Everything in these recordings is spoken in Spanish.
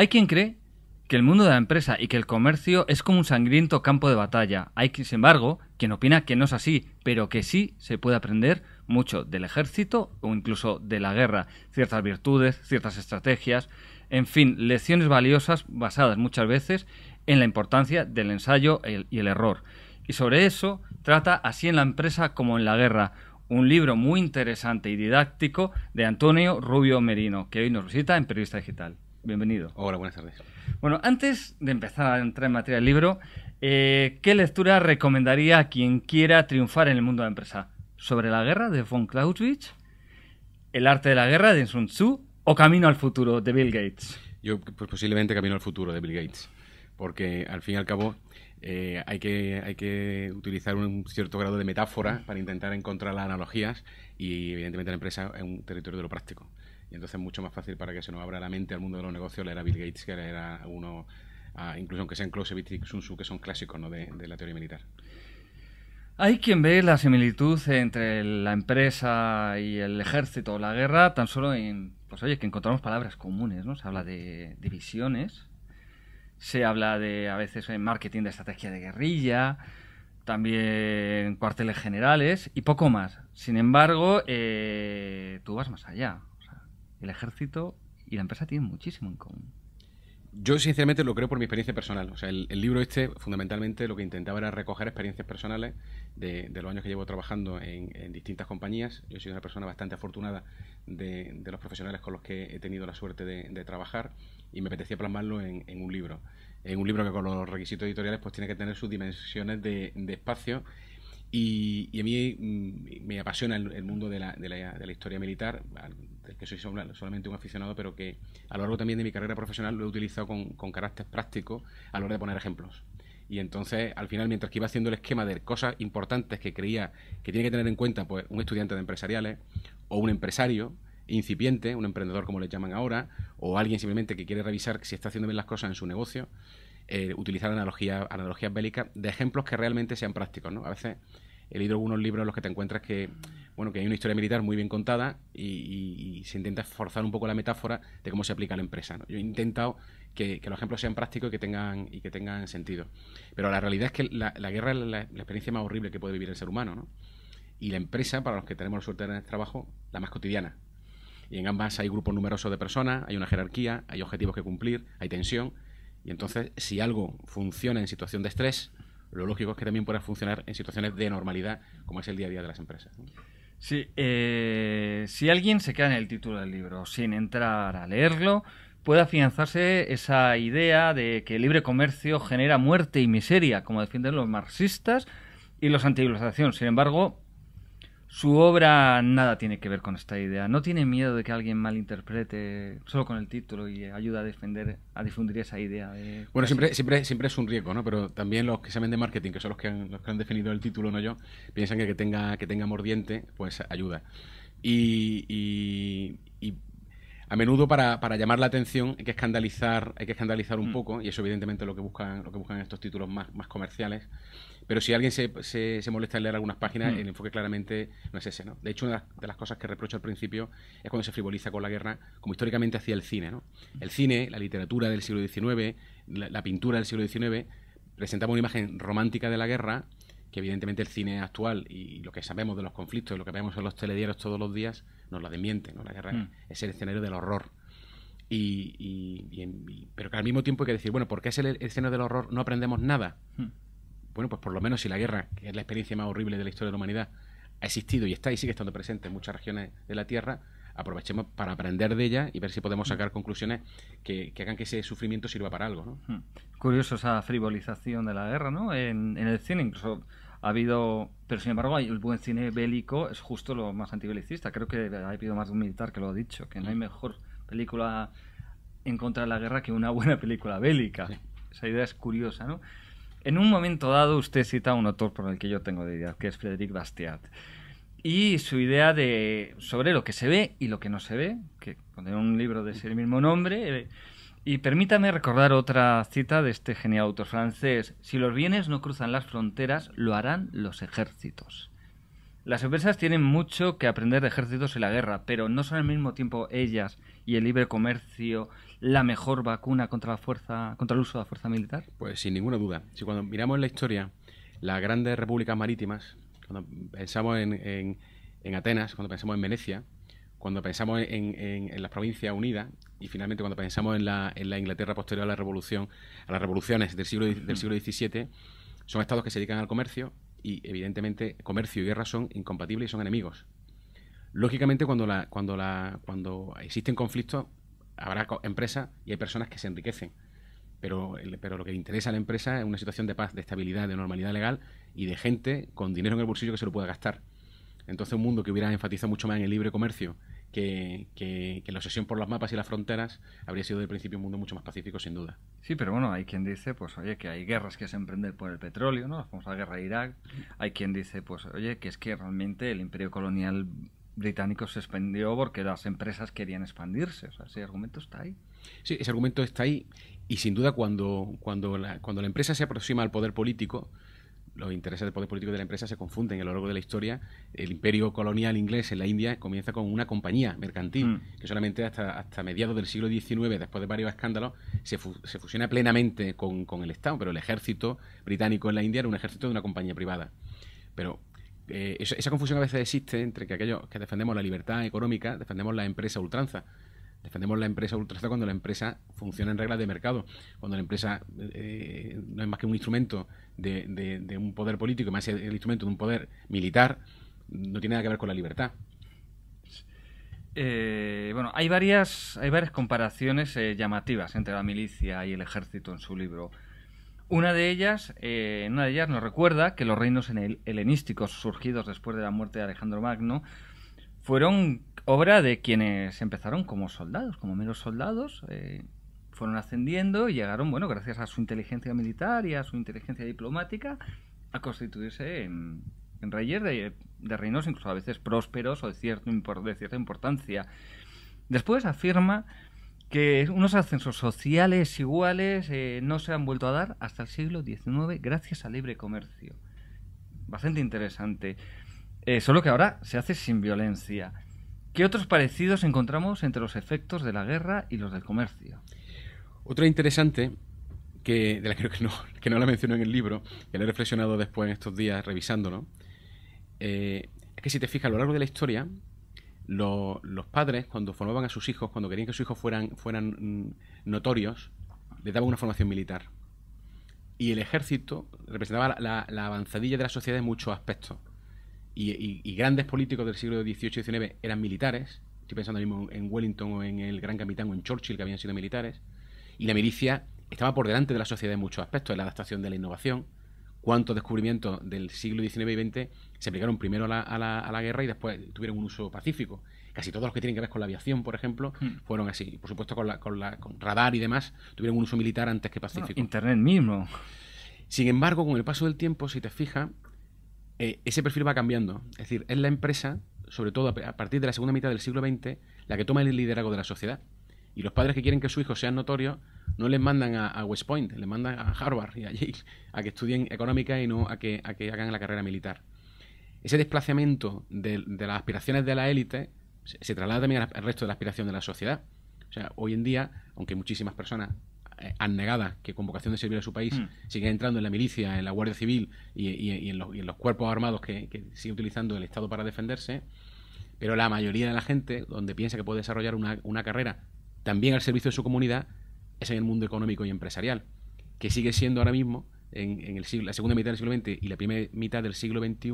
Hay quien cree que el mundo de la empresa y que el comercio es como un sangriento campo de batalla. Hay, sin embargo, quien opina que no es así, pero que sí se puede aprender mucho del ejército o incluso de la guerra, ciertas virtudes, ciertas estrategias, en fin, lecciones valiosas basadas muchas veces en la importancia del ensayo y el error. Y sobre eso trata así en la empresa como en la guerra, un libro muy interesante y didáctico de Antonio Rubio Merino, que hoy nos visita en Periodista Digital. Bienvenido. Hola, buenas tardes. Bueno, antes de empezar a entrar en materia del libro, eh, ¿qué lectura recomendaría a quien quiera triunfar en el mundo de la empresa? ¿Sobre la guerra de von Clausewitz? ¿El arte de la guerra de Sun Tzu? ¿O Camino al futuro de Bill Gates? Yo, pues posiblemente Camino al futuro de Bill Gates. Porque al fin y al cabo, eh, hay, que, hay que utilizar un cierto grado de metáfora para intentar encontrar las analogías y evidentemente la empresa es un territorio de lo práctico y entonces mucho más fácil para que se nos abra la mente al mundo de los negocios leer a Bill Gates que era uno, incluso aunque sean Clausewitz y Sun Tzu, que son clásicos ¿no? de, la teoría militar. Hay quien ve la similitud entre la empresa y el ejército o la guerra tan solo en, pues oye, que encontramos palabras comunes, ¿no? Se habla de divisiones, se habla de a veces en eh, marketing de estrategia de guerrilla, también cuarteles generales y poco más. Sin embargo, eh, tú vas más allá el ejército y la empresa tienen muchísimo en común. Yo sinceramente lo creo por mi experiencia personal. O sea, el, libro este fundamentalmente lo que intentaba era recoger experiencias personales de, los años que llevo trabajando en, distintas compañías. Yo soy una persona bastante afortunada de, los profesionales con los que he tenido la suerte de, trabajar y me apetecía plasmarlo en, en, un libro. En un libro que con los requisitos editoriales pues tiene que tener sus dimensiones de, espacio y, a mí mm, me apasiona el, mundo de la, de, la, historia militar, del que soy solamente un aficionado, pero que a lo largo también de mi carrera profesional lo he utilizado con, con carácter práctico a la hora de poner ejemplos. Y entonces, al final, mientras que iba haciendo el esquema de cosas importantes que creía que tiene que tener en cuenta pues, un estudiante de empresariales o un empresario incipiente, un emprendedor como le llaman ahora, o alguien simplemente que quiere revisar si está haciendo bien las cosas en su negocio, eh, utilizar analogías bélicas de ejemplos que realmente sean prácticos. ¿no? A veces he leído algunos libros en los que te encuentras que, bueno, que hay una historia militar muy bien contada y, se intenta forzar un poco la metáfora de cómo se aplica a la empresa. ¿no? Yo he intentado que, los ejemplos sean prácticos y que tengan, y que tengan sentido. Pero la realidad es que la, guerra es la, experiencia más horrible que puede vivir el ser humano. ¿no? Y la empresa, para los que tenemos la suerte de tener trabajo, la más cotidiana. Y en ambas hay grupos numerosos de personas, hay una jerarquía, hay objetivos que cumplir, hay tensión y entonces, si algo funciona en situación de estrés, lo lógico es que también pueda funcionar en situaciones de normalidad, como es el día a día de las empresas. Sí, eh, si alguien se queda en el título del libro sin entrar a leerlo, puede afianzarse esa idea de que el libre comercio genera muerte y miseria, como defienden los marxistas y los antiglobalización. Sin embargo, su obra nada tiene que ver con esta idea. No tiene miedo de que alguien malinterprete solo con el título y ayuda a defender, a difundir esa idea. Bueno, siempre, siempre, siempre es un riesgo, ¿no? Pero también los que saben de marketing, que son los que han, los que han definido el título, no yo, piensan que que tenga, que mordiente, pues ayuda. y, a menudo para, llamar la atención hay que escandalizar, hay que escandalizar un mm. poco, y eso evidentemente es lo que buscan, lo que buscan estos títulos más, más comerciales. Pero si alguien se, se, molesta en leer algunas páginas, mm. el enfoque claramente no es ese. ¿no? De hecho, una de las cosas que reprocho al principio es cuando se frivoliza con la guerra, como históricamente hacía el cine. ¿no? El cine, la literatura del siglo XIX, la, pintura del siglo XIX, presentaba una imagen romántica de la guerra que evidentemente el cine actual y lo que sabemos de los conflictos y lo que vemos en los telediarios todos los días nos la desmiente, ¿no? La guerra mm. es el escenario del horror. Y, pero que al mismo tiempo hay que decir, bueno, ¿por qué es el escenario del horror? No aprendemos nada. Mm bueno, pues por lo menos si la guerra, que es la experiencia más horrible de la historia de la humanidad, ha existido y está y sigue estando presente en muchas regiones de la Tierra, aprovechemos para aprender de ella y ver si podemos sacar conclusiones que, hagan que ese sufrimiento sirva para algo. ¿no? Hmm. Curioso esa frivolización de la guerra, ¿no? En, el cine incluso ha habido, pero sin embargo el buen cine bélico es justo lo más antibelicista. Creo que ha habido más de un militar que lo ha dicho, que no hay hmm. mejor película en contra de la guerra que una buena película bélica. Esa idea es curiosa, ¿no? En un momento dado usted cita a un autor por el que yo tengo de idea, que es Frédéric Bastiat. Y su idea de sobre lo que se ve y lo que no se ve, que contiene un libro de ese mismo nombre. Eh, y permítame recordar otra cita de este genial autor francés. Si los bienes no cruzan las fronteras, lo harán los ejércitos. Las empresas tienen mucho que aprender de ejércitos y la guerra, pero no son al mismo tiempo ellas y el libre comercio la mejor vacuna contra la fuerza, contra el uso de la fuerza militar? Pues sin ninguna duda. Si cuando miramos en la historia, las grandes repúblicas marítimas, cuando pensamos en, en, Atenas, cuando pensamos en Venecia, cuando pensamos en, las provincias unidas y finalmente cuando pensamos en la, en la, Inglaterra posterior a la revolución, a las revoluciones del siglo, del siglo XVII, son estados que se dedican al comercio y evidentemente comercio y guerra son incompatibles y son enemigos. Lógicamente cuando, la, cuando, la, cuando existen conflictos habrá empresas y hay personas que se enriquecen. Pero, pero lo que le interesa a la empresa es una situación de paz, de estabilidad, de normalidad legal y de gente con dinero en el bolsillo que se lo pueda gastar. Entonces, un mundo que hubiera enfatizado mucho más en el libre comercio que, la obsesión por los mapas y las fronteras habría sido de principio un mundo mucho más pacífico, sin duda. Sí, pero bueno, hay quien dice, pues oye, que hay guerras que se emprenden por el petróleo, ¿no? La guerra de Irak. Hay quien dice, pues oye, que es que realmente el imperio colonial británico se expandió porque las empresas querían expandirse. O sea, ese argumento está ahí. Sí, ese argumento está ahí. Y sin duda, cuando, cuando, la, cuando la empresa se aproxima al poder político, los intereses del poder político de la empresa se confunden a lo largo de la historia. El imperio colonial inglés en la India comienza con una compañía mercantil, hmm. que solamente hasta, hasta mediados del siglo XIX, después de varios escándalos, se, fusiona plenamente con, con, el Estado, pero el ejército británico en la India era un ejército de una compañía privada. Pero eh, esa, confusión a veces existe entre que aquellos que defendemos la libertad económica, defendemos la empresa ultranza. Defendemos la empresa ultranza cuando la empresa funciona en reglas de mercado, cuando la empresa eh, no es más que un instrumento de, un poder político, más el instrumento de un poder militar, no tiene nada que ver con la libertad. Eh, bueno, hay varias, hay varias comparaciones llamativas entre la milicia y el ejército en su libro. Una de ellas, eh, una de ellas nos recuerda que los reinos helenísticos surgidos después de la muerte de Alejandro Magno fueron obra de quienes empezaron como soldados, como meros soldados, eh, fueron ascendiendo y llegaron, bueno, gracias a su inteligencia militar y a su inteligencia diplomática, a constituirse en, reyes de, reinos incluso a veces prósperos o de cierta importancia. Después afirma que unos ascensos sociales iguales eh, no se han vuelto a dar hasta el siglo XIX gracias al libre comercio. Bastante interesante. Eh, solo que ahora se hace sin violencia. ¿Qué otros parecidos encontramos entre los efectos de la guerra y los del comercio? Otra interesante, que, de la creo que no, que no la menciono en el libro, que la he reflexionado después en estos días revisándolo, eh, es que si te fijas a lo largo de la historia, los padres, cuando formaban a sus hijos, cuando querían que sus hijos fueran, mm, notorios, les daban una formación militar. Y el ejército representaba la, avanzadilla de la sociedad en muchos aspectos. Y, y, grandes políticos del siglo XVIII y XIX eran militares. Estoy pensando mismo en Wellington o en el Gran Capitán o en Churchill, que habían sido militares. Y la milicia estaba por delante de la sociedad en muchos aspectos, en la adaptación de la innovación, cuántos descubrimientos del siglo XIX y XX se aplicaron primero a la, guerra y después tuvieron un uso pacífico. Casi todos los que tienen que ver con la aviación, por ejemplo, hmm. fueron así. Por supuesto, con, la, con, con, radar y demás, tuvieron un uso militar antes que pacífico. Internet mismo. Sin embargo, con el paso del tiempo, si te fijas, eh, ese perfil va cambiando. Es decir, es la empresa, sobre todo a partir de la segunda mitad del siglo XX, la que toma el liderazgo de la sociedad. Y los padres que quieren que sus hijos sean notorios no les mandan a, West Point, les mandan a Harvard y a Yale, a que estudien económica y no a que, a que hagan la carrera militar. Ese desplazamiento de, las aspiraciones de la élite se, traslada también al resto de la aspiración de la sociedad. O sea, hoy en día, aunque muchísimas personas han eh, negado... que con vocación de servir a su país mm. siguen entrando en la milicia, en la Guardia Civil y, en, los, cuerpos armados que, sigue utilizando el Estado para defenderse, pero la mayoría de la gente, donde piensa que puede desarrollar una, carrera también al servicio de su comunidad, es en el mundo económico y empresarial, que sigue siendo ahora mismo, en, la segunda mitad del siglo XX y la primera mitad del siglo XXI,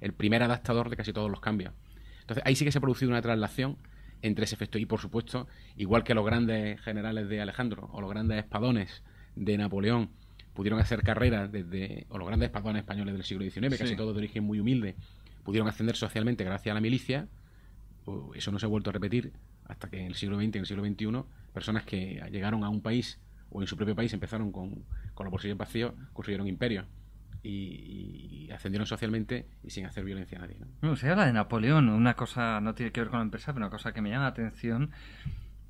el primer adaptador de casi todos los cambios. Entonces, ahí sí que se ha producido una traslación entre ese efecto. Y por supuesto, igual que los grandes generales de Alejandro o los grandes espadones de Napoleón pudieron hacer carreras desde, o los grandes espadones españoles del siglo XIX, casi todos de origen muy humilde, pudieron ascender socialmente gracias a la milicia, pues, eso no se ha vuelto a repetir hasta que en el siglo XX y en el siglo XXI personas que llegaron a un país o en su propio país empezaron con, con los bolsillos vacíos, construyeron imperios y, ascendieron socialmente y sin hacer violencia a nadie. ¿no? se habla de Napoleón, una cosa no tiene que ver con la empresa, pero una cosa que me llama la atención,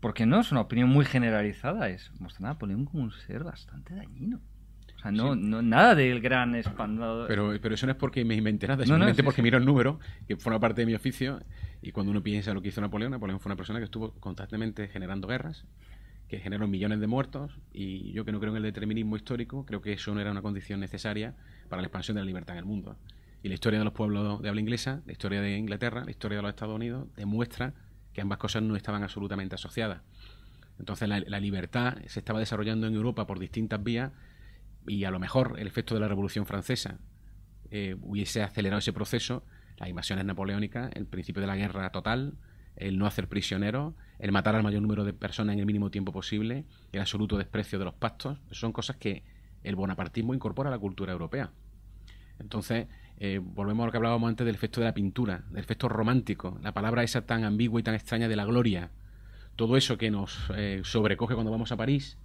porque no es una opinión muy generalizada, es mostrar a Napoleón como un ser bastante dañino no, nada del gran expandador. Pero, eso no es porque me inventé nada, simplemente porque miro el número, que una parte de mi oficio, y cuando uno piensa lo que hizo Napoleón, Napoleón fue una persona que estuvo constantemente generando guerras, que generó millones de muertos, y yo que no creo en el determinismo histórico, creo que eso no era una condición necesaria para la expansión de la libertad en el mundo. Y la historia de los pueblos de habla inglesa, la historia de Inglaterra, la historia de los Estados Unidos, demuestra que ambas cosas no estaban absolutamente asociadas. Entonces la libertad se estaba desarrollando en Europa por distintas vías y a lo mejor el efecto de la Revolución Francesa eh, hubiese acelerado ese proceso, las invasiones napoleónicas, el principio de la guerra total, el no hacer prisioneros, el matar al mayor número de personas en el mínimo tiempo posible, el absoluto desprecio de los pactos, son cosas que el bonapartismo incorpora a la cultura europea. Entonces, eh, volvemos a lo que hablábamos antes del efecto de la pintura, del efecto romántico, la palabra esa tan ambigua y tan extraña de la gloria, todo eso que nos eh, sobrecoge cuando vamos a París,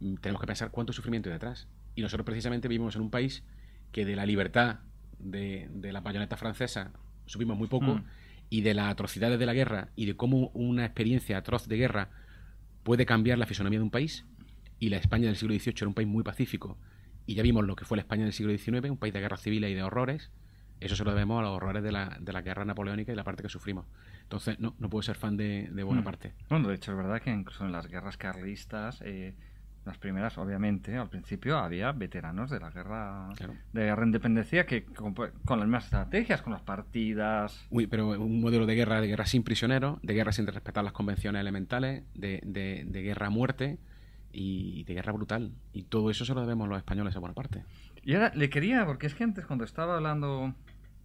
Mm, tenemos que pensar cuánto sufrimiento hay detrás. Y nosotros precisamente vivimos en un país que de la libertad de, de la bayoneta francesa supimos muy poco mm. y de las atrocidades de la guerra y de cómo una experiencia atroz de guerra puede cambiar la fisonomía de un país. Y la España del siglo XVIII era un país muy pacífico. Y ya vimos lo que fue la España del siglo XIX, un país de guerra civil y de horrores. Eso se lo debemos a los horrores de la, de la guerra napoleónica y la parte que sufrimos. Entonces, no, no puedo ser fan de, de mm. buena parte. Bueno, de hecho, es verdad que incluso en las guerras carlistas... Eh, las primeras, obviamente, al principio había veteranos de la guerra de guerra independencia que con, las mismas estrategias, con las partidas. Uy, pero un modelo de guerra, de guerra sin prisioneros, de guerra sin respetar las convenciones elementales, de, de, guerra a muerte y de guerra brutal. Y todo eso se lo debemos los españoles a buena parte. Y ahora le quería, porque es que antes cuando estaba hablando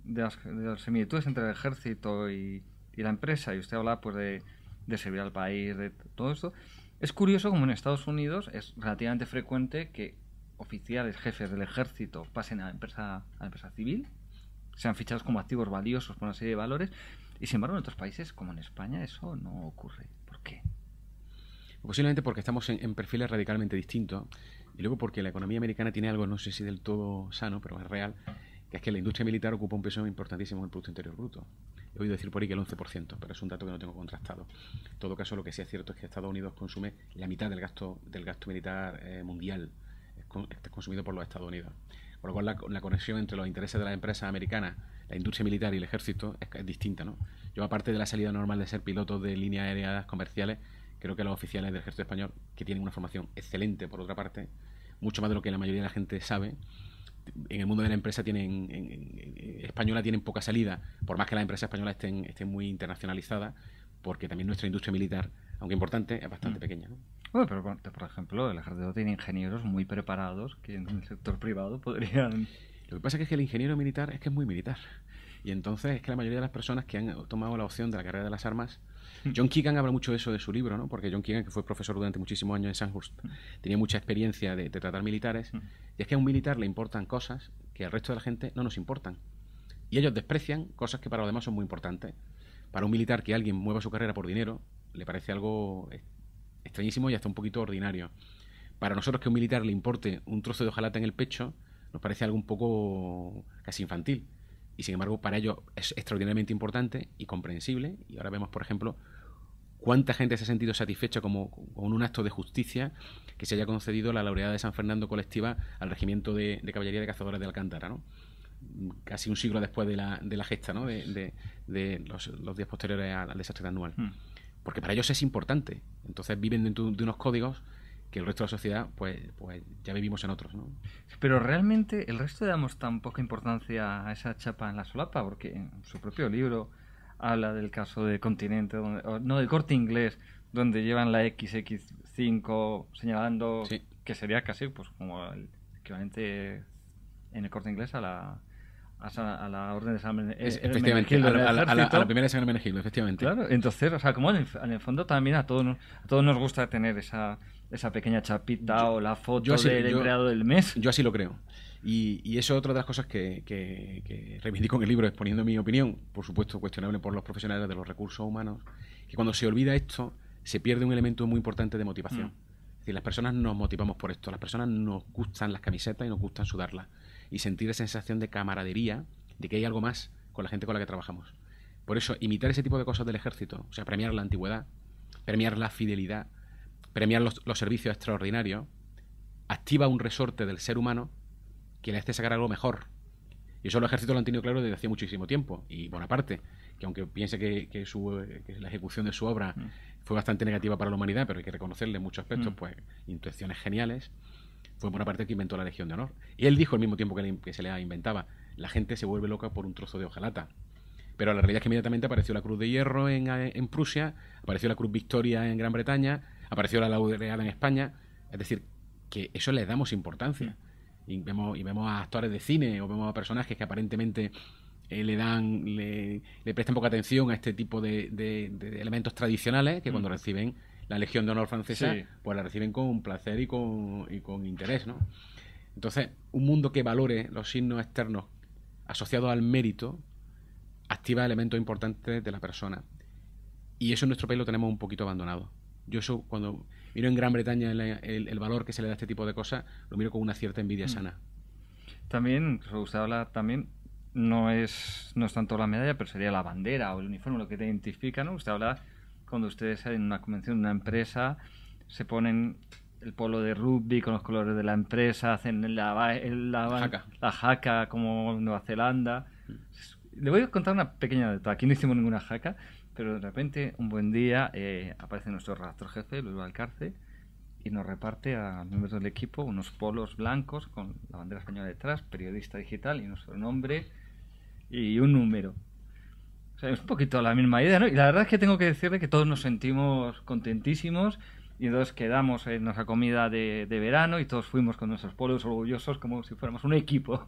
de las, similitudes entre el ejército y, la empresa, y usted hablaba pues de, de servir al país, de todo esto es curioso como en Estados Unidos es relativamente frecuente que oficiales, jefes del ejército pasen a la empresa, a empresa civil, sean fichados como activos valiosos por una serie de valores, y sin embargo en otros países, como en España, eso no ocurre. ¿Por qué? Posiblemente porque estamos en, perfiles radicalmente distintos, y luego porque la economía americana tiene algo, no sé si del todo sano, pero es real, que es que la industria militar ocupa un peso importantísimo en el Producto Interior Bruto. He oído decir por ahí que el 11%, pero es un dato que no tengo contrastado. En todo caso, lo que sí es cierto es que Estados Unidos consume la mitad del gasto, del gasto militar eh, mundial. Es, consumido por los Estados Unidos. Con lo cual, la, conexión entre los intereses de las empresas americanas, la industria militar y el ejército es, distinta. ¿no? Yo, aparte de la salida normal de ser piloto de líneas aéreas comerciales, creo que los oficiales del ejército español, que tienen una formación excelente, por otra parte, mucho más de lo que la mayoría de la gente sabe, en el mundo de la empresa tienen, española tienen poca salida, por más que las empresas españolas estén, muy internacionalizadas, porque también nuestra industria militar, aunque importante, es bastante mm. pequeña. pero por ejemplo, el ejército tiene ingenieros muy preparados que en el sector privado podrían... Lo que pasa es que el ingeniero militar es que es muy militar. Y entonces es que la mayoría de las personas que han tomado la opción de la carrera de las armas, hmm. John Keegan habla mucho de eso de su libro, ¿no? porque John Keegan, que fue profesor durante muchísimos años en Sandhurst, hmm. tenía mucha experiencia de, de tratar militares, hmm. y es que a un militar le importan cosas que al resto de la gente no nos importan. Y ellos desprecian cosas que para los demás son muy importantes. Para un militar que alguien mueva su carrera por dinero, le parece algo extrañísimo y hasta un poquito ordinario. Para nosotros que a un militar le importe un trozo de hojalata en el pecho, nos parece algo un poco casi infantil y sin embargo para ellos es extraordinariamente importante y comprensible. Y ahora vemos, por ejemplo, cuánta gente se ha sentido satisfecha como, con un acto de justicia que se haya concedido la laureada de San Fernando colectiva al regimiento de, caballería de cazadores de Alcántara, ¿no? casi un siglo después de la, de la gesta, ¿no? de, los, días posteriores al, desastre anual. Hmm. Porque para ellos es importante. Entonces viven dentro de unos códigos que el resto de la sociedad, pues, pues ya vivimos en otros, ¿no? Pero realmente el resto le damos tan poca importancia a esa chapa en la solapa, porque en su propio libro habla del caso de Continente, donde, no, del corte inglés, donde llevan la XX5 señalando que sería casi pues como el equivalente en el corte inglés a la, a, la orden de San eh, Menegildo. a, la, primera de San Menegildo, efectivamente. Claro, entonces, o sea, como en el, fondo también a todos, a todos nos gusta tener esa esa pequeña chapita o la foto del empleado del mes. Yo así lo creo. Y, eso es otra de las cosas que, reivindico en el libro, exponiendo mi opinión, por supuesto cuestionable por los profesionales de los recursos humanos, que cuando se olvida esto, se pierde un elemento muy importante de motivación. Mm. Es decir, las personas nos motivamos por esto, las personas nos gustan las camisetas y nos gustan sudarlas y sentir esa sensación de camaradería, de que hay algo más con la gente con la que trabajamos. Por eso, imitar ese tipo de cosas del ejército, o sea, premiar la antigüedad, premiar la fidelidad, premiar los, servicios extraordinarios, activa un resorte del ser humano que le hace sacar algo mejor. Y eso lo ejército lo han tenido claro desde hace muchísimo tiempo. Y Bonaparte, que aunque piense que, la ejecución de su obra mm. fue bastante negativa para la humanidad, pero hay que reconocerle en muchos aspectos, mm. pues, intuiciones geniales, fue Bonaparte quien que inventó la Legión de Honor. Y él dijo al mismo tiempo que, se le inventaba, la gente se vuelve loca por un trozo de hojalata. Pero la realidad es que inmediatamente apareció la Cruz de Hierro en, en Prusia, apareció la Cruz Victoria en Gran Bretaña, apareció la laureada en España. Es decir, que eso les damos importancia. Y, vemos, y vemos a actores de cine o vemos a personajes que aparentemente eh, le dan le, le, prestan poca atención a este tipo de, elementos tradicionales que cuando mm. reciben la Legión de Honor francesa, pues la reciben con placer y con, y con interés, ¿no? Entonces, un mundo que valore los signos externos asociados al mérito activa elementos importantes de la persona. Y eso en nuestro país lo tenemos un poquito abandonado yo eso cuando miro en Gran Bretaña el, valor que se le da a este tipo de cosas, lo miro con una cierta envidia mm. sana. También, usted habla también, no es, no es tanto la medalla, pero sería la bandera o el uniforme lo que te identifica, ¿no? Usted habla cuando ustedes en una convención, de una empresa, se ponen el polo de rugby con los colores de la empresa, hacen la, la, la jaca como Nueva Zelanda. Mm. Le voy a contar una pequeña detalle. Aquí no hicimos ninguna jaca, pero de repente, un buen día, eh, aparece nuestro redactor jefe, Luis Valcarce, y nos reparte a los miembros del equipo unos polos blancos con la bandera española detrás, periodista digital y nuestro nombre y un número. O sea, es un poquito la misma idea, ¿no? Y la verdad es que tengo que decirle que todos nos sentimos contentísimos y entonces quedamos en nuestra comida de, de verano y todos fuimos con nuestros polos orgullosos como si fuéramos un equipo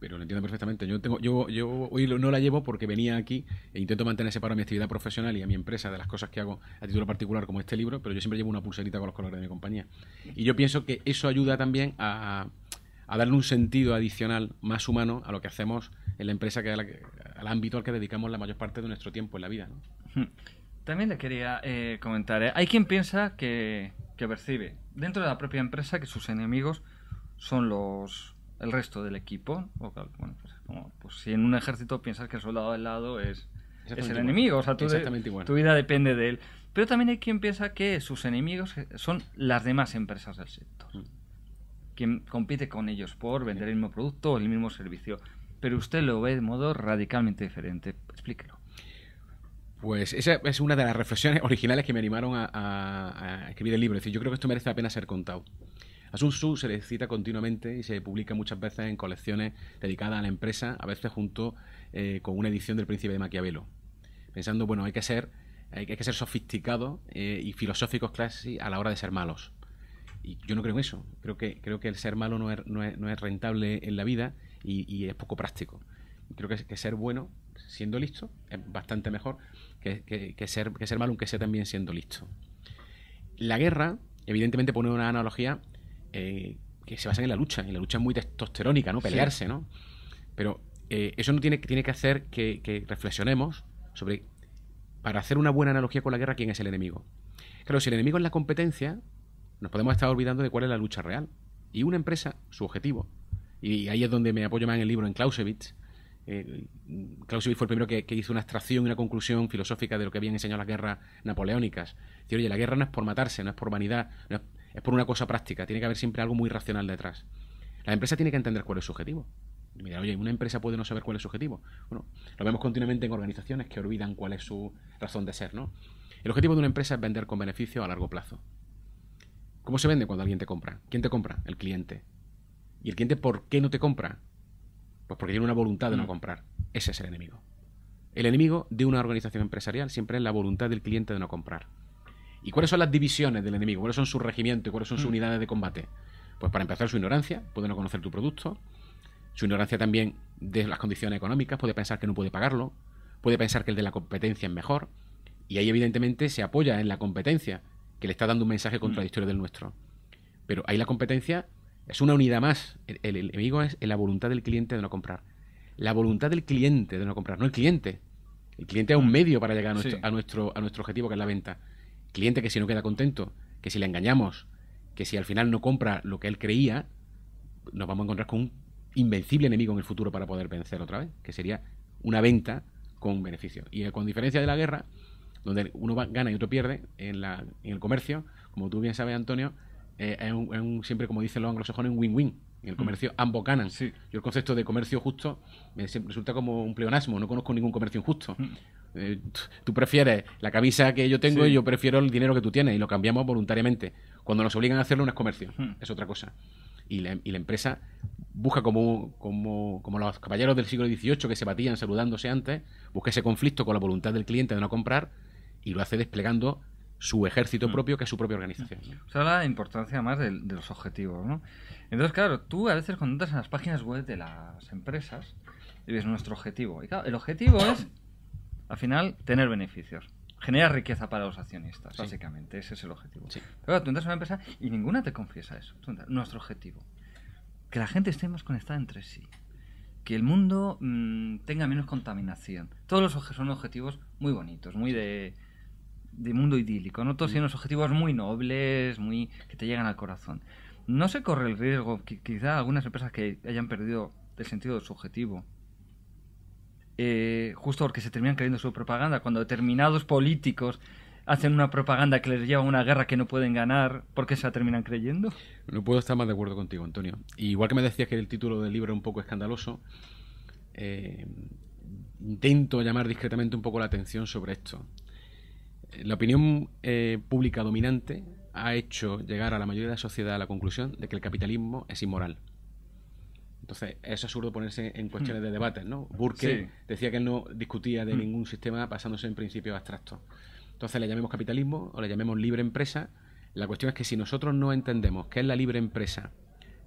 pero lo entiendo perfectamente. Yo tengo, yo, yo hoy no la llevo porque venía aquí e intento mantener para mi actividad profesional y a mi empresa de las cosas que hago a título particular como este libro, pero yo siempre llevo una pulserita con los colores de mi compañía. Y yo pienso que eso ayuda también a, darle un sentido adicional más humano a lo que hacemos en la empresa, que, al ámbito al que dedicamos la mayor parte de nuestro tiempo en la vida. Hmm. También le quería eh, comentar, ¿eh? hay quien piensa que percibe dentro de la propia empresa que sus enemigos son los el resto del equipo. bueno, pues, pues, si en un ejército piensas que el soldado al lado es, el enemigo, o sea, tu, tu vida depende de él. Pero también hay quien piensa que sus enemigos eh, son las demás empresas del sector. Mm. Quien compite con ellos por vender el mismo producto o el mismo servicio. Pero usted lo ve de modo radicalmente diferente. Explíquelo. Pues esa es una de las reflexiones originales que me animaron a, a escribir el libro. Es decir, yo creo que esto merece la pena ser contado. A Sun se le cita continuamente y se publica muchas veces en colecciones dedicadas a la empresa, a veces junto eh, con una edición del Príncipe de Maquiavelo. Pensando, bueno, hay que ser, hay que ser sofisticados eh, y filosóficos casi a la hora de ser malos. Y yo no creo en eso. Creo que, creo que el ser malo no es, rentable en la vida y, es poco práctico. Creo que, que ser bueno siendo listo es bastante mejor que, ser, que ser malo, aunque sea también siendo listo. La guerra, evidentemente, pone una analogía eh, que se basan en la lucha, en la lucha muy testosterónica, ¿no? Pelearse, ¿no? Pero eh, eso no tiene, tiene que hacer que, reflexionemos sobre, para hacer una buena analogía con la guerra, quién es el enemigo. Claro, si el enemigo es la competencia, nos podemos estar olvidando de cuál es la lucha real. Y una empresa, su objetivo, y ahí es donde me apoyo más en el libro, en Clausewitz, eh, Clausewitz fue el primero que, hizo una extracción, una conclusión filosófica de lo que habían enseñado las guerras napoleónicas. Dice, oye, la guerra no es por matarse, no es por vanidad, no es, es por una cosa práctica, tiene que haber siempre algo muy racional detrás. La empresa tiene que entender cuál es su objetivo. Mira, oye, una empresa puede no saber cuál es su objetivo. Bueno, lo vemos continuamente en organizaciones que olvidan cuál es su razón de ser, ¿no? El objetivo de una empresa es vender con beneficio a largo plazo. ¿Cómo se vende cuando alguien te compra? ¿Quién te compra? El cliente. ¿Y el cliente por qué no te compra? Pues porque tiene una voluntad de no mm. comprar. Ese es el enemigo. El enemigo de una organización empresarial siempre es la voluntad del cliente de no comprar. ¿Y cuáles son las divisiones del enemigo? ¿Cuáles son sus regimientos? ¿Cuáles son sus mm. unidades de combate? Pues para empezar, su ignorancia, puede no conocer tu producto, su ignorancia también de las condiciones económicas, puede pensar que no puede pagarlo, puede pensar que el de la competencia es mejor, y ahí evidentemente se apoya en la competencia, que le está dando un mensaje mm. contradictorio del nuestro. Pero ahí la competencia es una unidad más. El, enemigo es la voluntad del cliente de no comprar. La voluntad del cliente de no comprar, no el cliente. El cliente es un mm. medio para llegar a nuestro, a nuestro objetivo, que es la venta cliente que si no queda contento, que si le engañamos, que si al final no compra lo que él creía, nos vamos a encontrar con un invencible enemigo en el futuro para poder vencer otra vez, que sería una venta con beneficio. Y eh, con diferencia de la guerra, donde uno gana y otro pierde, en, el comercio, como tú bien sabes, Antonio, eh, es, siempre, como dicen los anglosajones, un win-win. En el mm. comercio ambos ganan. Yo el concepto de comercio justo me resulta como un pleonasmo. No conozco ningún comercio injusto. Mm. Eh, tú prefieres la camisa que yo tengo y yo prefiero el dinero que tú tienes y lo cambiamos voluntariamente. Cuando nos obligan a hacerlo no es comercio, hmm. es otra cosa. Y la, empresa busca como, como, los caballeros del siglo XVIII que se batían saludándose antes, busca ese conflicto con la voluntad del cliente de no comprar y lo hace desplegando su ejército hmm. propio que es su propia organización. O sea, la importancia más de, los objetivos, Entonces, claro, tú a veces cuando entras en las páginas web de las empresas y ves nuestro objetivo. Y claro, el objetivo es al final, tener beneficios. Generar riqueza para los accionistas, básicamente. Ese es el objetivo. Pero tú entras a una empresa y ninguna te confiesa eso. Nuestro objetivo. Que la gente esté más conectada entre sí. Que el mundo mm, tenga menos contaminación. Todos los son objetivos muy bonitos, muy de, mundo idílico. ¿no? Todos mm. tienen objetivos muy nobles, muy que te llegan al corazón. No se corre el riesgo, que quizá algunas empresas que hayan perdido el sentido de su objetivo eh, justo porque se terminan creyendo su propaganda. Cuando determinados políticos hacen una propaganda que les lleva a una guerra que no pueden ganar, ¿por qué se la terminan creyendo? No puedo estar más de acuerdo contigo, Antonio. igual que me decías que el título del libro es un poco escandaloso, eh, intento llamar discretamente un poco la atención sobre esto. La opinión eh, pública dominante ha hecho llegar a la mayoría de la sociedad a la conclusión de que el capitalismo es inmoral. Entonces, es absurdo ponerse en cuestiones hmm. de debate, ¿no? Burke decía que él no discutía de hmm. ningún sistema basándose en principios abstractos. Entonces, le llamemos capitalismo o le llamemos libre empresa. La cuestión es que si nosotros no entendemos qué es la libre empresa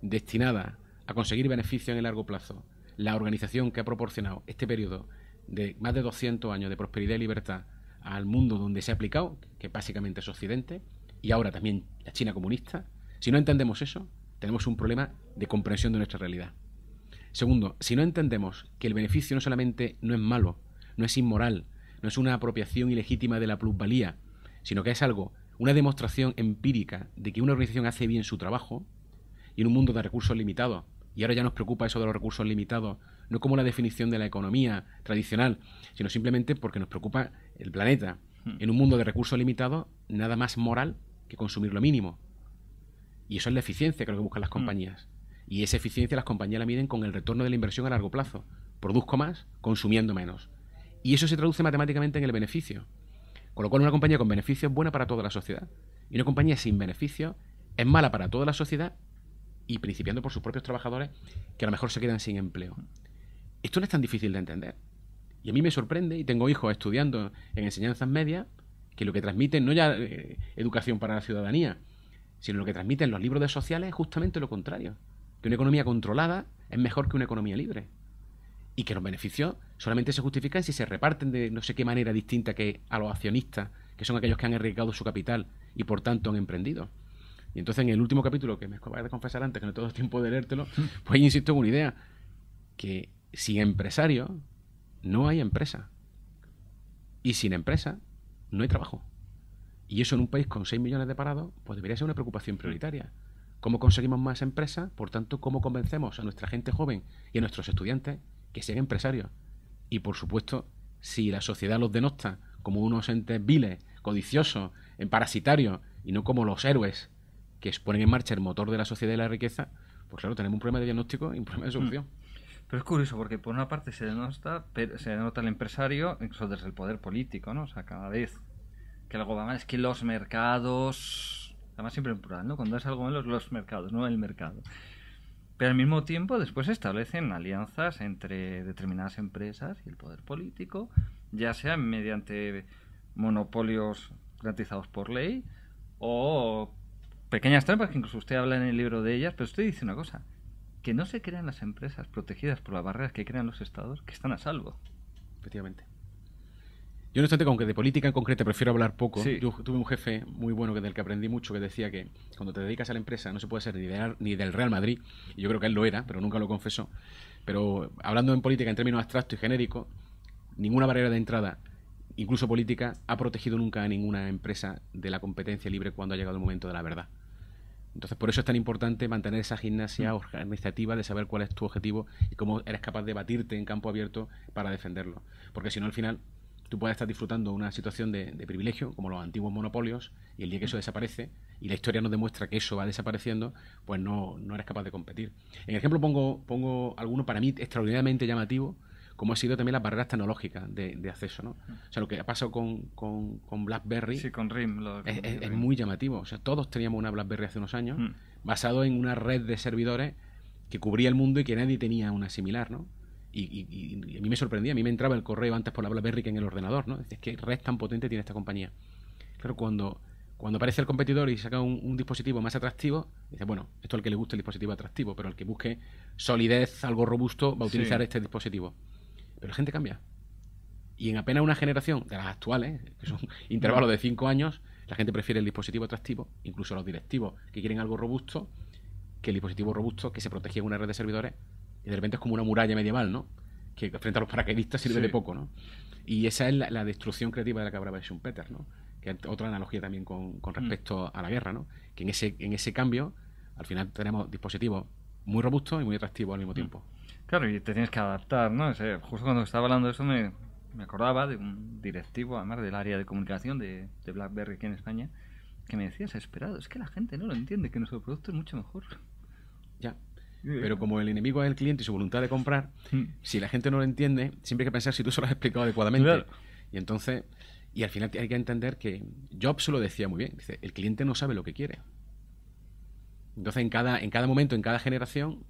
destinada a conseguir beneficio en el largo plazo, la organización que ha proporcionado este periodo de más de 200 años de prosperidad y libertad al mundo donde se ha aplicado, que básicamente es Occidente, y ahora también la China comunista, si no entendemos eso, tenemos un problema de comprensión de nuestra realidad. Segundo, si no entendemos que el beneficio no solamente no es malo, no es inmoral, no es una apropiación ilegítima de la plusvalía, sino que es algo, una demostración empírica de que una organización hace bien su trabajo, y en un mundo de recursos limitados, y ahora ya nos preocupa eso de los recursos limitados, no como la definición de la economía tradicional, sino simplemente porque nos preocupa el planeta. Hmm. En un mundo de recursos limitados, nada más moral que consumir lo mínimo. Y eso es la eficiencia que que buscan las hmm. compañías. Y esa eficiencia las compañías la miden con el retorno de la inversión a largo plazo. Produzco más, consumiendo menos. Y eso se traduce matemáticamente en el beneficio. Con lo cual una compañía con beneficio es buena para toda la sociedad. Y una compañía sin beneficio es mala para toda la sociedad y principiando por sus propios trabajadores que a lo mejor se quedan sin empleo. Esto no es tan difícil de entender. Y a mí me sorprende, y tengo hijos estudiando en enseñanzas medias, que lo que transmiten no ya eh, educación para la ciudadanía, sino lo que transmiten los libros de sociales es justamente lo contrario que una economía controlada es mejor que una economía libre. Y que los beneficios solamente se justifican si se reparten de no sé qué manera distinta que a los accionistas, que son aquellos que han arriesgado su capital y por tanto han emprendido. Y entonces en el último capítulo, que me acabas de confesar antes, que no tengo tiempo de leértelo, mm. pues insisto en una idea, que sin empresario no hay empresa. Y sin empresa no hay trabajo. Y eso en un país con 6 millones de parados, pues debería ser una preocupación prioritaria cómo conseguimos más empresas, por tanto, cómo convencemos a nuestra gente joven y a nuestros estudiantes que sean empresarios. Y por supuesto, si la sociedad los denota como unos entes viles, codiciosos, parasitarios, y no como los héroes que ponen en marcha el motor de la sociedad y la riqueza, pues claro, tenemos un problema de diagnóstico y un problema de hmm. solución. Pero es curioso, porque por una parte se denota, se denota el empresario, incluso desde el poder político, ¿no? O sea, cada vez que algo va mal, es que los mercados más siempre en Cuando es algo en los mercados, no el mercado. Pero al mismo tiempo después se establecen alianzas entre determinadas empresas y el poder político, ya sea mediante monopolios garantizados por ley o pequeñas trampas, que incluso usted habla en el libro de ellas, pero usted dice una cosa, que no se crean las empresas protegidas por las barreras que crean los estados, que están a salvo. Efectivamente. Yo, no obstante, aunque de política en concreto prefiero hablar poco, yo tuve un jefe muy bueno que del que aprendí mucho que decía que cuando te dedicas a la empresa no se puede ser ni, ni del Real Madrid, y yo creo que él lo era, pero nunca lo confesó. Pero hablando en política en términos abstractos y genéricos, ninguna barrera de entrada, incluso política, ha protegido nunca a ninguna empresa de la competencia libre cuando ha llegado el momento de la verdad. Entonces, por eso es tan importante mantener esa gimnasia mm. organizativa de saber cuál es tu objetivo y cómo eres capaz de batirte en campo abierto para defenderlo. Porque si no, al final, tú puedes estar disfrutando de una situación de, privilegio, como los antiguos monopolios, y el día que eso desaparece, y la historia nos demuestra que eso va desapareciendo, pues no, no eres capaz de competir. En el ejemplo pongo, pongo alguno para mí extraordinariamente llamativo, como ha sido también las barreras tecnológicas de, acceso, ¿no? Mm. O sea, lo que ha pasado con, con, BlackBerry... Sí, es, muy llamativo. O sea, todos teníamos una BlackBerry hace unos años, mm. basado en una red de servidores que cubría el mundo y que nadie tenía una similar, ¿no? Y, a mí me sorprendía, a mí me entraba el correo antes por la BlackBerry que en el ordenador, ¿no? Es que red tan potente tiene esta compañía. Claro, cuando, cuando aparece el competidor y saca un, dispositivo más atractivo, dice, bueno, esto es el que le guste el dispositivo atractivo, pero al que busque solidez, algo robusto, va a utilizar este dispositivo. Pero la gente cambia. Y en apenas una generación, de las actuales, que son intervalos de cinco años, la gente prefiere el dispositivo atractivo, incluso los directivos que quieren algo robusto, que el dispositivo robusto que se protege en una red de servidores de repente es como una muralla medieval, ¿no? Que frente a los paracaidistas sirve de poco, ¿no? Y esa es la, destrucción creativa de la que hablaba Schumpeter, ¿no? Que otra analogía también con, mm. respecto a la guerra, ¿no? Que en ese, en ese cambio, al final tenemos dispositivos muy robustos y muy atractivos al mismo mm. tiempo. Claro, y te tienes que adaptar, ¿no? justo cuando estaba hablando de eso me, acordaba de un directivo, además del área de comunicación de, de BlackBerry aquí en España, que me decía, se esperado, es que la gente no lo entiende, que nuestro producto es mucho mejor. Ya. Mm. Pero como el enemigo es el cliente y su voluntad de comprar, mm. si la gente no lo entiende, siempre hay que pensar si tú se lo has explicado adecuadamente. Y entonces, y al final hay que entender que Jobs lo decía muy bien, dice, el cliente no sabe lo que quiere. Entonces, en cada, en cada momento, en cada generación,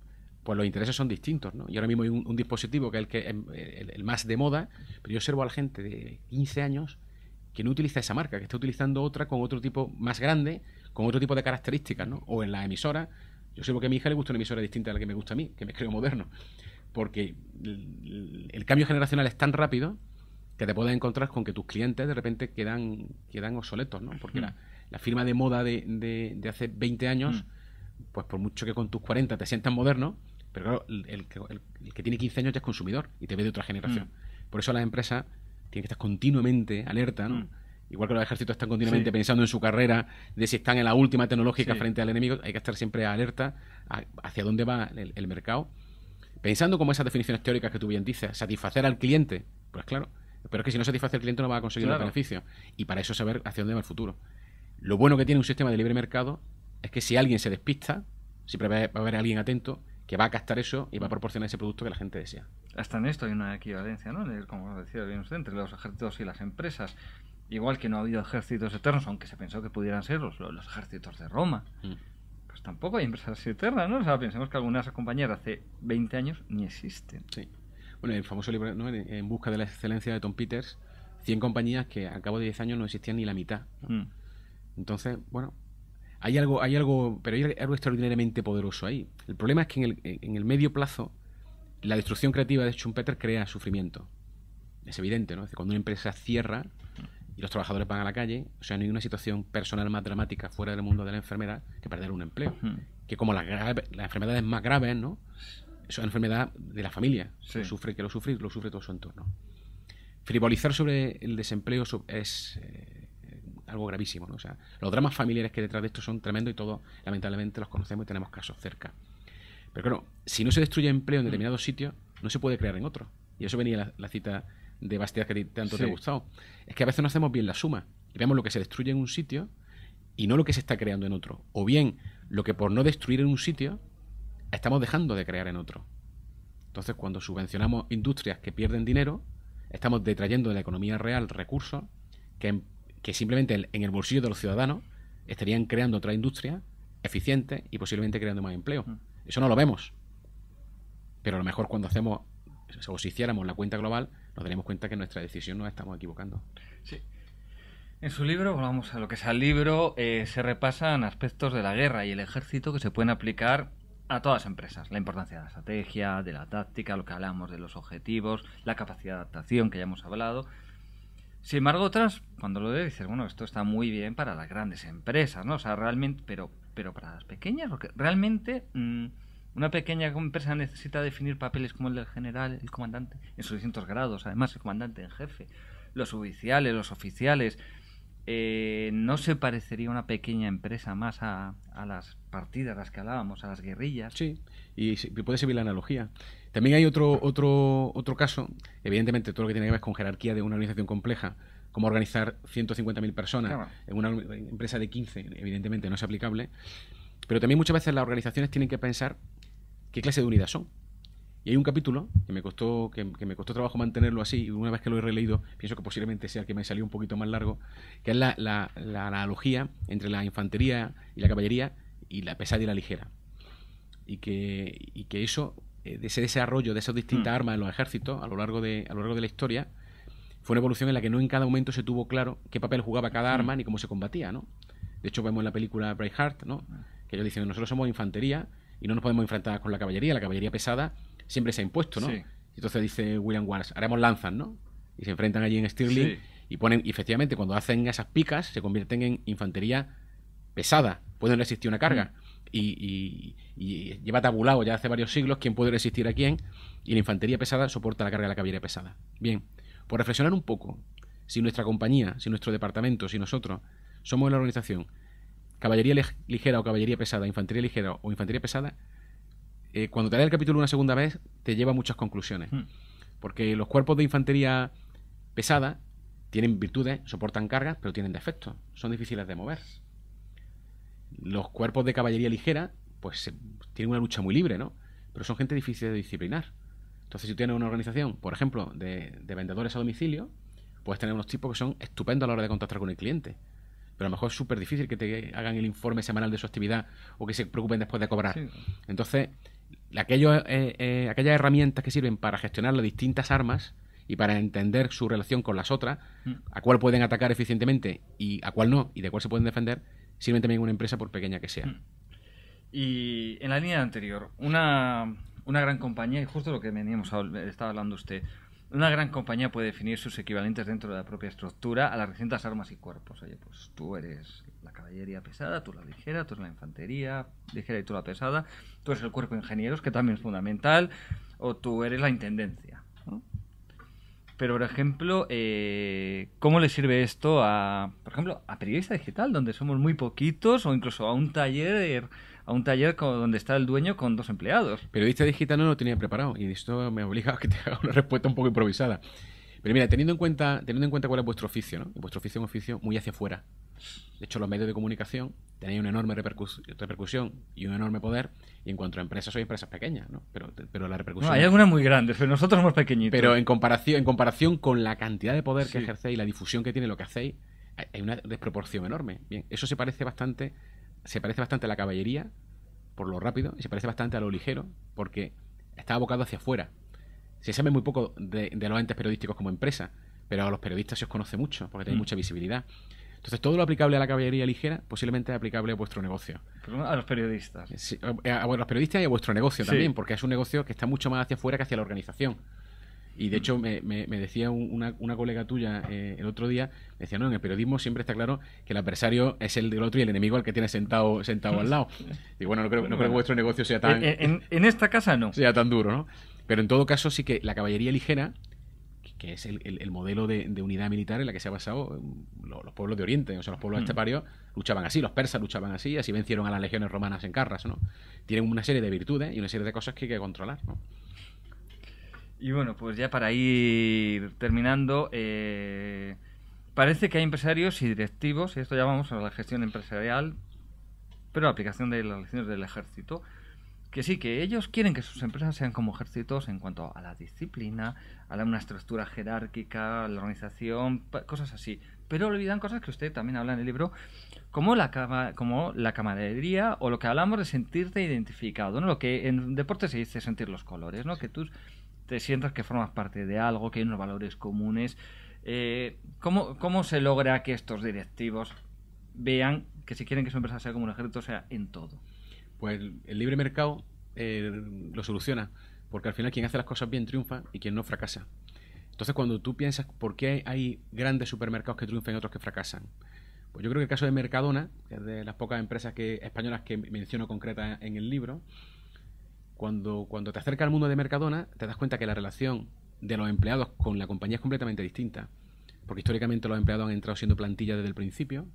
pues los intereses son distintos, ¿no? Y ahora mismo hay un, dispositivo que es el, que, eh, el, más de moda, pero yo observo a la gente de 15 años que no utiliza esa marca, que está utilizando otra con otro tipo más grande, con otro tipo de características, ¿no? O en la emisora yo sé porque a mi hija le gusta una emisora distinta a la que me gusta a mí, que me creo moderno. Porque el, cambio generacional es tan rápido que te puedes encontrar con que tus clientes de repente quedan, quedan obsoletos, ¿no? Porque mm. la, firma de moda de, de, hace 20 años, mm. pues por mucho que con tus 40 te sientas moderno, pero claro, el, que tiene 15 años ya es consumidor y te ve de otra generación. Mm. Por eso las empresas tienen que estar continuamente alerta, ¿no? igual que los ejércitos están continuamente pensando en su carrera, de si están en la última tecnológica frente al enemigo, hay que estar siempre alerta hacia dónde va el, mercado. Pensando como esas definiciones teóricas que tú bien dices, satisfacer al cliente, pues claro, pero es que si no satisface al cliente no va a conseguir el beneficio... Y para eso saber hacia dónde va el futuro. Lo bueno que tiene un sistema de libre mercado es que si alguien se despista, siempre va a haber alguien atento que va a captar eso y va a proporcionar ese producto que la gente desea. Hasta en esto hay una equivalencia, ¿no? Como decía entre los ejércitos y las empresas. Igual que no ha habido ejércitos eternos, aunque se pensó que pudieran ser los, ejércitos de Roma. Mm. Pues tampoco hay empresas eternas, ¿no? O sea, pensemos que algunas compañías hace 20 años ni existen. Sí. Bueno, el famoso libro ¿no? En busca de la excelencia de Tom Peters, 100 compañías que a cabo de 10 años no existían ni la mitad. Mm. Entonces, bueno, hay algo, hay algo, pero hay algo extraordinariamente poderoso ahí. El problema es que en el, en el medio plazo, la destrucción creativa de Schumpeter crea sufrimiento. Es evidente, ¿no? Es decir, cuando una empresa cierra, y los trabajadores van a la calle. O sea, no hay una situación personal más dramática fuera del mundo de la enfermedad que perder un empleo. Que como las, enfermedad es más grave ¿no? Es una enfermedad de la familia. se sufre, que lo sufre, lo sufre todo su entorno. Frivolizar sobre el desempleo es eh, algo gravísimo, ¿no? O sea, los dramas familiares que detrás de esto son tremendos y todos, lamentablemente, los conocemos y tenemos casos cerca. Pero claro, si no se destruye empleo en determinados sitios, no se puede crear en otro Y eso venía la cita de Bastia que tanto te ha gustado. Es que a veces no hacemos bien la suma. vemos lo que se destruye en un sitio y no lo que se está creando en otro. O bien lo que por no destruir en un sitio estamos dejando de crear en otro. Entonces, cuando subvencionamos industrias que pierden dinero, estamos detrayendo de la economía real recursos que, que simplemente en el bolsillo de los ciudadanos estarían creando otra industria eficiente y posiblemente creando más empleo. Mm. Eso no lo vemos. Pero a lo mejor cuando hacemos, o si hiciéramos la cuenta global, nos daremos cuenta que nuestra decisión no estamos equivocando. Sí. En su libro, vamos a lo que es el libro, eh, se repasan aspectos de la guerra y el ejército que se pueden aplicar a todas las empresas. La importancia de la estrategia, de la táctica, lo que hablamos de los objetivos, la capacidad de adaptación que ya hemos hablado. Sin embargo, otras, cuando lo lees, dices, bueno, esto está muy bien para las grandes empresas, ¿no? O sea, realmente, pero, pero para las pequeñas, porque realmente... Mm, una pequeña empresa necesita definir papeles como el del general, el comandante, en sus distintos grados, además el comandante en jefe, los oficiales, los oficiales. Eh, ¿No se parecería una pequeña empresa más a, las partidas las que hablábamos, a las guerrillas? Sí, y puede servir la analogía. También hay otro, otro, otro caso, evidentemente todo lo que tiene que ver con jerarquía de una organización compleja, como organizar 150.000 personas en una em, empresa de 15, evidentemente no es aplicable. Pero también muchas veces las organizaciones tienen que pensar qué clase de unidad son. Y hay un capítulo que me costó, que, me costó trabajo mantenerlo así, y una vez que lo he releído, pienso que posiblemente sea el que me salió un poquito más largo, que es la, analogía entre la infantería y la caballería y la pesada y la ligera. Y que, y que eso, eh, ese desarrollo de esas distintas mm. armas en los ejércitos a lo largo de, a lo largo de la historia, fue una evolución en la que no en cada momento se tuvo claro qué papel jugaba cada mm. arma ni cómo se combatía, ¿no? De hecho, vemos en la película Braveheart, ¿no? Mm. Que ellos dicen, nosotros somos infantería y no nos podemos enfrentar con la caballería. La caballería pesada siempre se ha impuesto, ¿no? Entonces dice William Wallace, haremos lanzas, ¿no? Y se enfrentan allí en Stirling y ponen, efectivamente, cuando hacen esas picas, se convierten en infantería pesada, pueden resistir una carga. Mm. Y, y, lleva tabulado ya hace varios siglos quién puede resistir a quién, y la infantería pesada soporta la carga de la caballería pesada. Bien, por reflexionar un poco, si nuestra compañía, si nuestro departamento, si nosotros somos la organización caballería ligera o caballería pesada, infantería ligera o infantería pesada, eh, cuando te lees el capítulo una segunda vez, te lleva a muchas conclusiones. Hmm. Porque los cuerpos de infantería pesada tienen virtudes, soportan cargas, pero tienen defectos. Son difíciles de mover. Los cuerpos de caballería ligera, pues tienen una lucha muy libre, ¿no? Pero son gente difícil de disciplinar. Entonces, si tienes una organización, por ejemplo, de, de vendedores a domicilio, puedes tener unos tipos que son estupendos a la hora de contactar con el cliente pero a lo mejor es súper difícil que te hagan el informe semanal de su actividad o que se preocupen después de cobrar. Entonces, aquellos, eh, eh, aquellas herramientas que sirven para gestionar las distintas armas y para entender su relación con las otras, mm. a cuál pueden atacar eficientemente y a cuál no, y de cuál se pueden defender, sirven también una empresa por pequeña que sea. Mm. Y en la línea anterior, una, una gran compañía, y justo lo que veníamos estaba hablando usted, una gran compañía puede definir sus equivalentes dentro de la propia estructura a las distintas armas y cuerpos. Oye, pues tú eres la caballería pesada, tú la ligera, tú eres la infantería ligera y tú la pesada, tú eres el cuerpo de ingenieros, que también es fundamental, o tú eres la intendencia. Pero, por ejemplo, eh, ¿cómo le sirve esto a, por ejemplo, a periodista digital, donde somos muy poquitos, o incluso a un taller a un taller donde está el dueño con dos empleados. Pero Periodista digital no lo tenía preparado y esto me obliga a que te haga una respuesta un poco improvisada. Pero mira, teniendo en cuenta, teniendo en cuenta cuál es vuestro oficio, ¿no? Vuestro oficio es un oficio muy hacia afuera. De hecho, los medios de comunicación tenéis una enorme repercusión y un enorme poder. Y en cuanto a empresas, sois empresas pequeñas, ¿no? Pero, la repercusión. No, hay algunas muy grandes, pero nosotros somos pequeñitos. Pero en comparación, en comparación con la cantidad de poder que ejercéis y la difusión que tiene lo que hacéis, hay una desproporción enorme. eso se parece bastante se parece bastante a la caballería, por lo rápido, y se parece bastante a lo ligero, porque está abocado hacia afuera. Se sabe muy poco de, los entes periodísticos como empresa, pero a los periodistas se os conoce mucho, porque tenéis mm. mucha visibilidad. Entonces, todo lo aplicable a la caballería ligera posiblemente es aplicable a vuestro negocio. A los periodistas. a, los periodistas y a vuestro negocio también, porque es un negocio que está mucho más hacia afuera que hacia la organización. Y de mm. hecho me, decía una, colega tuya eh, el otro día, decía, no, en el periodismo siempre está claro que el adversario es el del otro y el enemigo al que tiene sentado, sentado al lado. Y bueno, no creo, no creo que vuestro negocio sea tan... En, esta casa no. Sea tan duro, ¿no? Pero en todo caso sí que la caballería ligera que es el, modelo de, unidad militar en la que se ha basado mm, los, pueblos de Oriente, o sea, los pueblos este esteparios luchaban así, los persas luchaban así, así vencieron a las legiones romanas en Carras, ¿no? Tienen una serie de virtudes y una serie de cosas que hay que controlar, ¿no? Y bueno, pues ya para ir terminando, eh, parece que hay empresarios y directivos, y esto llamamos a la gestión empresarial, pero la aplicación de las lecciones del ejército, que sí, que ellos quieren que sus empresas sean como ejércitos en cuanto a la disciplina, a una estructura jerárquica, a la organización, cosas así. Pero olvidan cosas que usted también habla en el libro, como la, como la camaradería o lo que hablamos de sentirte identificado, ¿no? Lo que en deporte se dice sentir los colores, ¿no? Que tú te sientas que formas parte de algo, que hay unos valores comunes. Eh, ¿cómo, se logra que estos directivos vean que si quieren que su empresa sea como un ejército, sea en todo? Pues el libre mercado eh, lo soluciona, porque al final quien hace las cosas bien triunfa y quien no fracasa. Entonces cuando tú piensas por qué hay grandes supermercados que triunfan y otros que fracasan, pues yo creo que el caso de Mercadona, que es de las pocas empresas que, españolas que menciono concreta en el libro, cuando, cuando te acercas al mundo de Mercadona, te das cuenta que la relación de los empleados con la compañía es completamente distinta. Porque históricamente los empleados han entrado siendo plantilla desde el principio,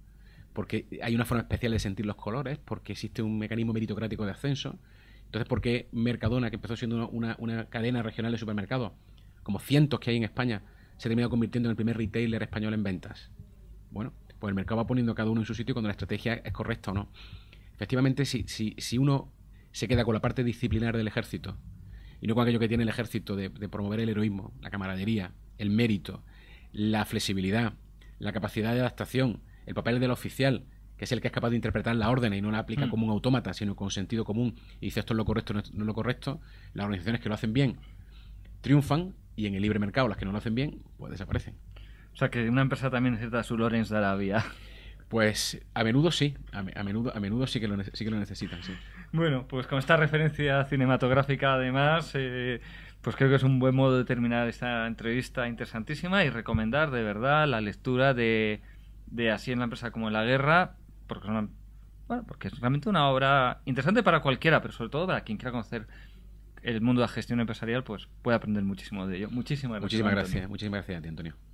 porque hay una forma especial de sentir los colores, porque existe un mecanismo meritocrático de ascenso. Entonces, ¿por qué Mercadona, que empezó siendo una, cadena regional de supermercados, como cientos que hay en España, se terminó convirtiendo en el primer retailer español en ventas? Bueno, pues el mercado va poniendo cada uno en su sitio cuando la estrategia es correcta o no. Efectivamente, si, si, si uno se queda con la parte disciplinar del ejército y no con aquello que tiene el ejército de, promover el heroísmo, la camaradería, el mérito, la flexibilidad, la capacidad de adaptación, el papel del oficial, que es el que es capaz de interpretar la orden y no la aplica mm. como un autómata, sino con sentido común y dice esto es lo correcto, no es lo correcto, las organizaciones que lo hacen bien triunfan y en el libre mercado las que no lo hacen bien, pues desaparecen. O sea, que una empresa también necesita su Lorenz de vía Pues a menudo sí, a, menudo, a menudo sí que lo, sí que lo necesitan, sí. Bueno, pues con esta referencia cinematográfica además, eh, pues creo que es un buen modo de terminar esta entrevista interesantísima y recomendar de verdad la lectura de, de Así en la empresa como en la guerra, porque es, porque es realmente una obra interesante para cualquiera, pero sobre todo para quien quiera conocer el mundo de la gestión empresarial, pues puede aprender muchísimo de ello. Muchísimas gracias. Muchísimas gracias, muchísimas gracias Antonio.